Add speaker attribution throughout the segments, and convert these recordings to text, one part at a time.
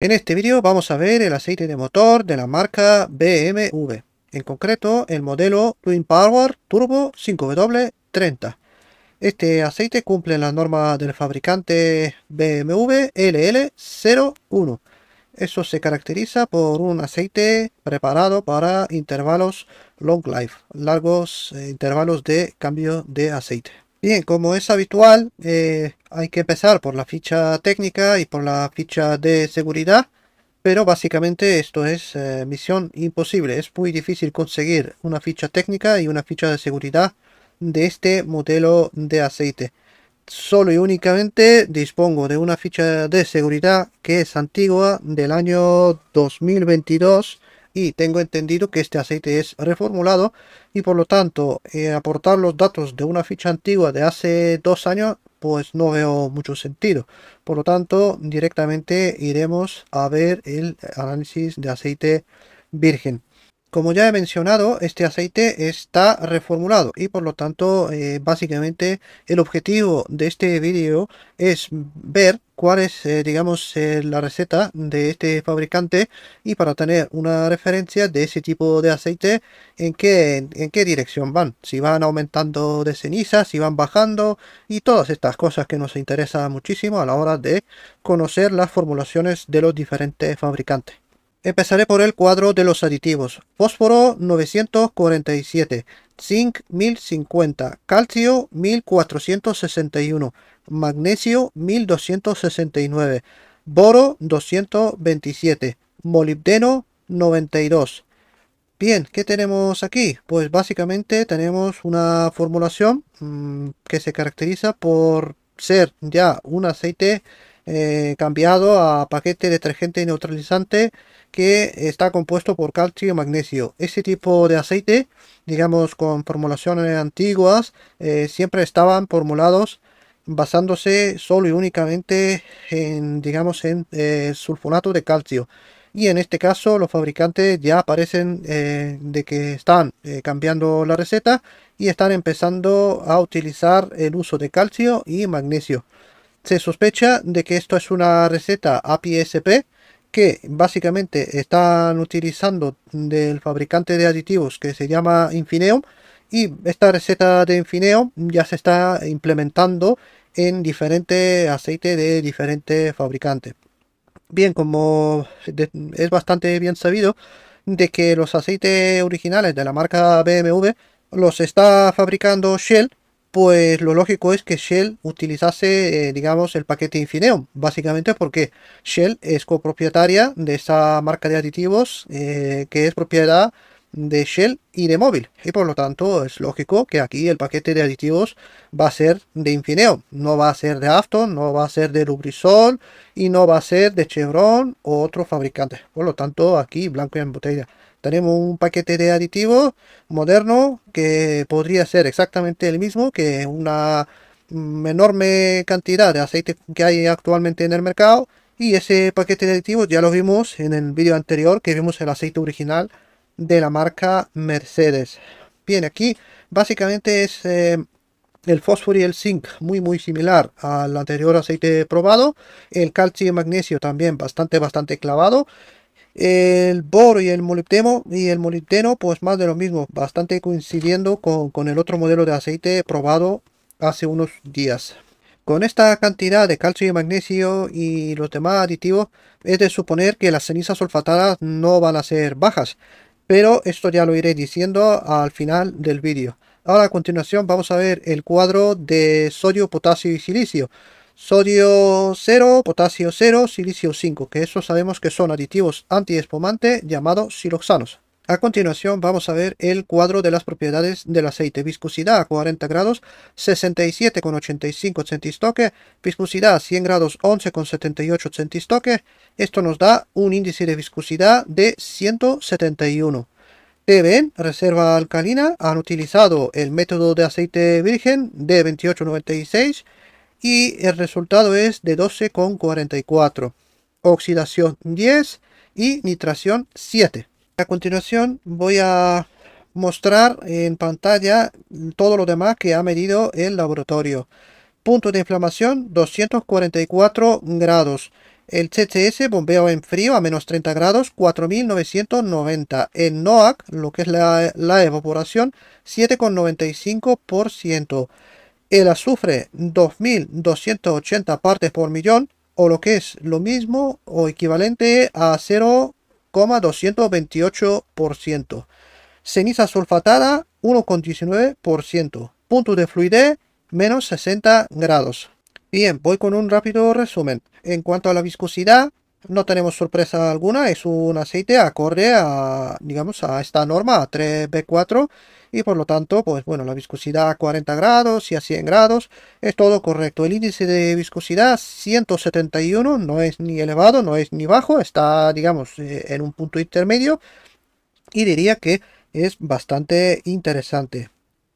Speaker 1: En este vídeo vamos a ver el aceite de motor de la marca BMW, en concreto el modelo Twin Power Turbo 5W30. Este aceite cumple la norma del fabricante BMW LL01. Eso se caracteriza por un aceite preparado para intervalos long life, largos eh, intervalos de cambio de aceite. Bien, como es habitual, eh, hay que empezar por la ficha técnica y por la ficha de seguridad, pero básicamente esto es eh, misión imposible. Es muy difícil conseguir una ficha técnica y una ficha de seguridad de este modelo de aceite. Solo y únicamente dispongo de una ficha de seguridad que es antigua del año 2022 y tengo entendido que este aceite es reformulado y por lo tanto eh, aportar los datos de una ficha antigua de hace dos años pues no veo mucho sentido por lo tanto directamente iremos a ver el análisis de aceite virgen como ya he mencionado, este aceite está reformulado y por lo tanto eh, básicamente el objetivo de este vídeo es ver cuál es eh, digamos eh, la receta de este fabricante y para tener una referencia de ese tipo de aceite en qué, en qué dirección van, si van aumentando de ceniza, si van bajando y todas estas cosas que nos interesan muchísimo a la hora de conocer las formulaciones de los diferentes fabricantes. Empezaré por el cuadro de los aditivos. Fósforo 947, zinc 1050, calcio 1461, magnesio 1269, boro 227, molibdeno 92. Bien, ¿qué tenemos aquí? Pues básicamente tenemos una formulación mm, que se caracteriza por ser ya un aceite eh, cambiado a paquete detergente neutralizante que está compuesto por calcio y magnesio. Este tipo de aceite, digamos con formulaciones antiguas, eh, siempre estaban formulados basándose solo y únicamente en, digamos, en eh, sulfonato de calcio. Y en este caso los fabricantes ya parecen de que están cambiando la receta y están empezando a utilizar el uso de calcio y magnesio se sospecha de que esto es una receta API SP que básicamente están utilizando del fabricante de aditivos que se llama Infineum y esta receta de Infineum ya se está implementando en diferentes aceites de diferentes fabricantes. Bien, como es bastante bien sabido de que los aceites originales de la marca BMW los está fabricando Shell pues lo lógico es que Shell utilizase, eh, digamos, el paquete Infineon, básicamente porque Shell es copropietaria de esa marca de aditivos eh, que es propiedad de Shell y de móvil. Y por lo tanto es lógico que aquí el paquete de aditivos va a ser de Infineo. No va a ser de Afton, no va a ser de Lubrisol y no va a ser de Chevron o otro fabricante. Por lo tanto aquí blanco en botella. Tenemos un paquete de aditivos moderno que podría ser exactamente el mismo que una enorme cantidad de aceite que hay actualmente en el mercado. Y ese paquete de aditivos ya lo vimos en el vídeo anterior que vimos el aceite original de la marca Mercedes. Bien, aquí básicamente es eh, el fósforo y el zinc muy muy similar al anterior aceite probado. El calcio y el magnesio también bastante bastante clavado. El boro y el molibdeno y el molibdeno pues más de lo mismo, bastante coincidiendo con, con el otro modelo de aceite probado hace unos días. Con esta cantidad de calcio y magnesio y los demás aditivos, es de suponer que las cenizas sulfatadas no van a ser bajas, pero esto ya lo iré diciendo al final del vídeo. Ahora a continuación vamos a ver el cuadro de sodio, potasio y silicio. Sodio 0, potasio 0, silicio 5, que eso sabemos que son aditivos antiespumante llamados siloxanos. A continuación vamos a ver el cuadro de las propiedades del aceite. Viscosidad a 40 grados 67,85 centistoque, viscosidad a 100 grados 11,78 centistoque. Esto nos da un índice de viscosidad de 171. Deben, reserva alcalina, han utilizado el método de aceite virgen de 2896 y el resultado es de 12,44. Oxidación 10 y nitración 7. A continuación voy a mostrar en pantalla todo lo demás que ha medido el laboratorio. Punto de inflamación 244 grados. El CTS bombeo en frío a menos 30 grados 4990. En NOAC, lo que es la, evaporación, 7,95%. El azufre 2280 partes por millón o lo que es lo mismo o equivalente a cero ciento Ceniza sulfatada 1,19%. Punto de fluidez menos 60 grados. Bien, voy con un rápido resumen. En cuanto a la viscosidad, no tenemos sorpresa alguna, es un aceite acorde a, digamos, a esta norma, a 3B4, y por lo tanto, pues bueno, la viscosidad a 40 grados y a 100 grados es todo correcto. El índice de viscosidad 171 no es ni elevado, no es ni bajo, está, digamos, eh, en un punto intermedio y diría que es bastante interesante.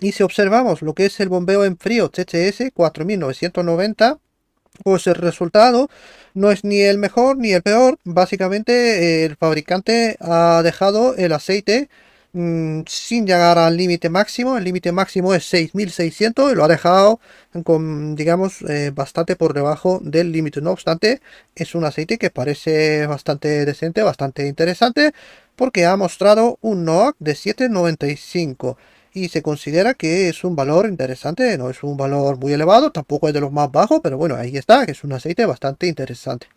Speaker 1: Y si observamos lo que es el bombeo en frío TTS 4990, pues el resultado no es ni el mejor ni el peor. Básicamente eh, el fabricante ha dejado el aceite mm, sin llegar al límite máximo. El límite máximo es 6600 y lo ha dejado con, digamos, eh, bastante por debajo del límite. No obstante, es un aceite que parece bastante decente, bastante interesante, porque ha mostrado un NOAC de 795 y se considera que es un valor interesante, no es un valor muy elevado, tampoco es de los más bajos, pero bueno, ahí está, que es un aceite bastante interesante.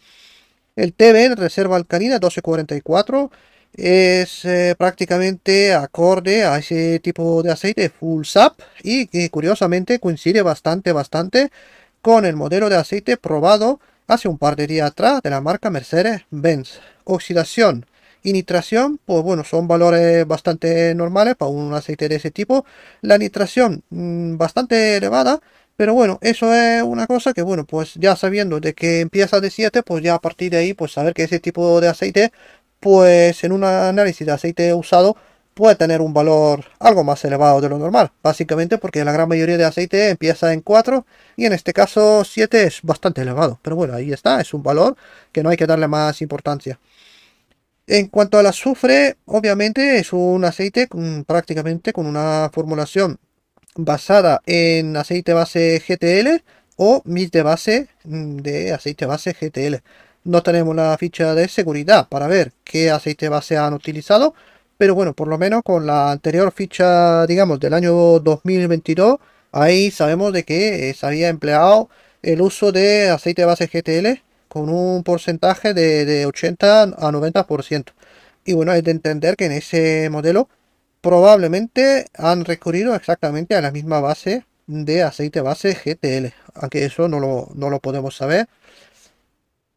Speaker 1: El TBN Reserva Alcalina 1244 es eh, prácticamente acorde a ese tipo de aceite full sap y que curiosamente coincide bastante bastante con el modelo de aceite probado hace un par de días atrás de la marca Mercedes-Benz. Oxidación y nitración, pues bueno, son valores bastante normales para un aceite de ese tipo. La nitración mm, bastante elevada, pero bueno, eso es una cosa que, bueno, pues ya sabiendo de que empieza de 7, pues ya a partir de ahí, pues saber que ese tipo de aceite, pues en un análisis de aceite usado, puede tener un valor algo más elevado de lo normal. Básicamente porque la gran mayoría de aceite empieza en 4 y en este caso 7 es bastante elevado. Pero bueno, ahí está, es un valor que no hay que darle más importancia. En cuanto al azufre, obviamente es un aceite prácticamente con una formulación basada en aceite base GTL o mil de base mm, de aceite base GTL. No tenemos la ficha de seguridad para ver qué aceite base han utilizado, pero bueno, por lo menos con la anterior ficha, digamos, del año 2022, ahí sabemos de que se había empleado el uso de aceite base GTL un porcentaje de, 80 a 90%. Y bueno, hay de entender que en ese modelo probablemente han recurrido exactamente a la misma base de aceite base GTL, aunque eso no lo, no lo podemos saber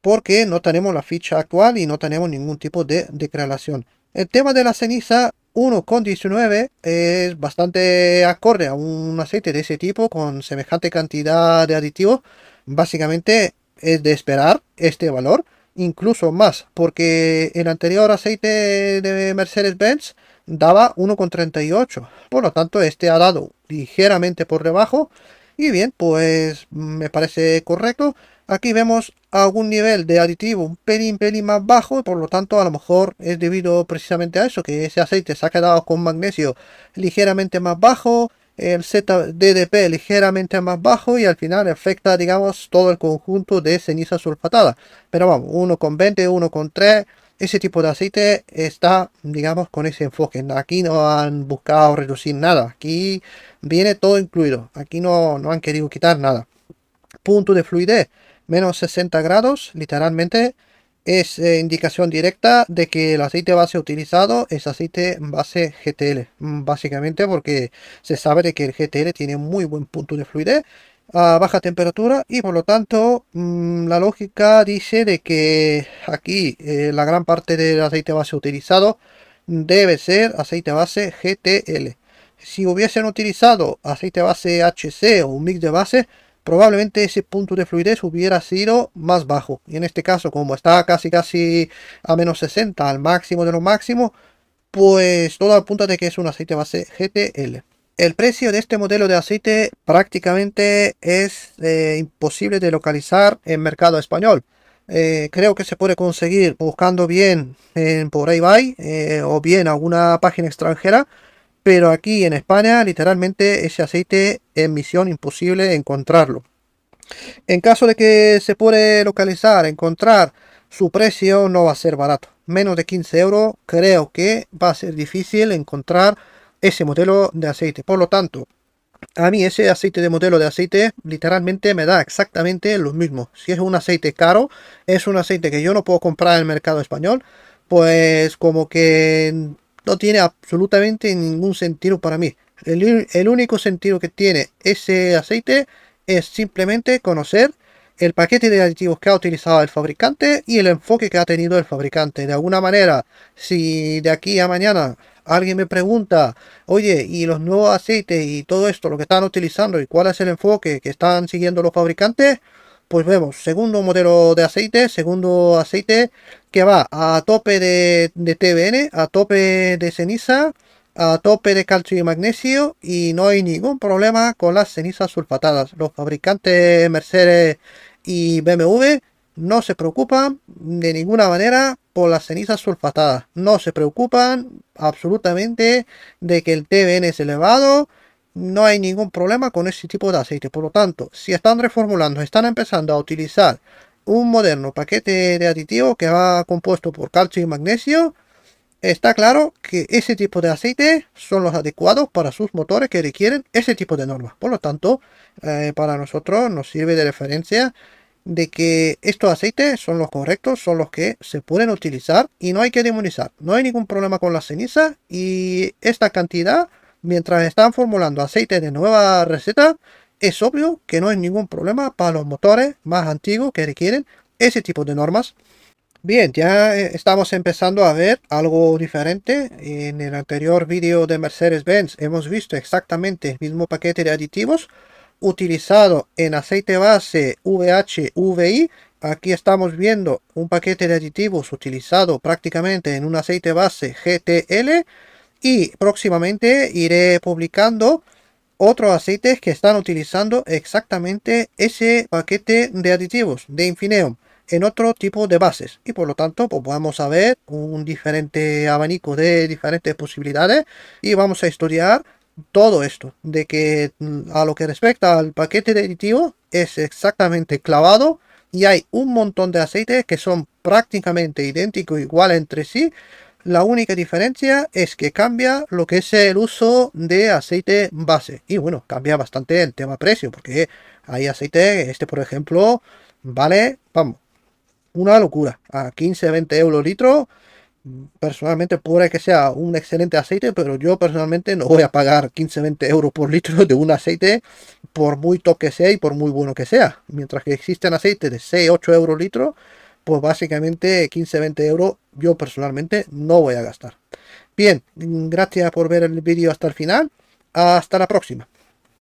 Speaker 1: porque no tenemos la ficha actual y no tenemos ningún tipo de declaración. El tema de la ceniza 1,19 es bastante acorde a un aceite de ese tipo con semejante cantidad de aditivos. Básicamente es de esperar este valor, incluso más, porque el anterior aceite de Mercedes-Benz daba 1,38. Por lo tanto, este ha dado ligeramente por debajo. Y bien, pues me parece correcto. Aquí vemos algún nivel de aditivo un pelín, pelín más bajo. Por lo tanto, a lo mejor es debido precisamente a eso, que ese aceite se ha quedado con magnesio ligeramente más bajo el ZDP ligeramente más bajo y al final afecta, digamos, todo el conjunto de ceniza sulfatada. Pero vamos, 1,20, 1,3, ese tipo de aceite está, digamos, con ese enfoque. Aquí no han buscado reducir nada, aquí viene todo incluido, aquí no, no han querido quitar nada. Punto de fluidez, menos 60 grados, literalmente es eh, indicación directa de que el aceite base utilizado es aceite base GTL, mm, básicamente porque se sabe de que el GTL tiene muy buen punto de fluidez a baja temperatura y por lo tanto mm, la lógica dice de que aquí eh, la gran parte del aceite base utilizado debe ser aceite base GTL. Si hubiesen utilizado aceite base HC o un mix de base probablemente ese punto de fluidez hubiera sido más bajo. Y en este caso, como está casi casi a menos 60, al máximo de lo máximo, pues todo apunta de que es un aceite base GTL. El precio de este modelo de aceite prácticamente es eh, imposible de localizar en mercado español. Eh, creo que se puede conseguir buscando bien en, por eBay eh, o bien alguna página extranjera pero aquí en España, literalmente, ese aceite es misión imposible encontrarlo. En caso de que se puede localizar, encontrar, su precio no va a ser barato. Menos de 15 euros creo que va a ser difícil encontrar ese modelo de aceite. Por lo tanto, a mí ese aceite de modelo de aceite literalmente me da exactamente lo mismo. Si es un aceite caro, es un aceite que yo no puedo comprar en el mercado español, pues como que no tiene absolutamente ningún sentido para mí. El, el, único sentido que tiene ese aceite es simplemente conocer el paquete de aditivos que ha utilizado el fabricante y el enfoque que ha tenido el fabricante. De alguna manera, si de aquí a mañana alguien me pregunta, oye, y los nuevos aceites y todo esto, lo que están utilizando y cuál es el enfoque que están siguiendo los fabricantes, pues vemos segundo modelo de aceite, segundo aceite que va a tope de, de TBN, a tope de ceniza, a tope de calcio y magnesio y no hay ningún problema con las cenizas sulfatadas. Los fabricantes Mercedes y BMW no se preocupan de ninguna manera por las cenizas sulfatadas. No se preocupan absolutamente de que el TBN es elevado, no hay ningún problema con ese tipo de aceite. Por lo tanto, si están reformulando, están empezando a utilizar un moderno paquete de aditivo que va compuesto por calcio y magnesio, está claro que ese tipo de aceite son los adecuados para sus motores que requieren ese tipo de normas. Por lo tanto, eh, para nosotros nos sirve de referencia de que estos aceites son los correctos, son los que se pueden utilizar y no hay que demonizar. No hay ningún problema con la ceniza y esta cantidad mientras están formulando aceite de nueva receta, es obvio que no es ningún problema para los motores más antiguos que requieren ese tipo de normas. Bien, ya eh, estamos empezando a ver algo diferente. En el anterior vídeo de Mercedes-Benz hemos visto exactamente el mismo paquete de aditivos utilizado en aceite base vh Aquí estamos viendo un paquete de aditivos utilizado prácticamente en un aceite base GTL y próximamente iré publicando otros aceites que están utilizando exactamente ese paquete de aditivos de Infineum en otro tipo de bases y por lo tanto pues vamos a ver un diferente abanico de diferentes posibilidades y vamos a estudiar todo esto de que mm, a lo que respecta al paquete de aditivos es exactamente clavado y hay un montón de aceites que son prácticamente idénticos igual entre sí la única diferencia es que cambia lo que es el uso de aceite base. Y bueno, cambia bastante el tema precio, porque hay aceite, este por ejemplo, vale, vamos, una locura. A 15, 20 euros litro. Personalmente puede que sea un excelente aceite, pero yo personalmente no voy a pagar 15, 20 euros por litro de un aceite, por muy toque sea y por muy bueno que sea. Mientras que existen aceites de 6, 8 euros litro, pues básicamente 15, 20 euros yo personalmente no voy a gastar. Bien, gracias por ver el vídeo hasta el final. Hasta la próxima.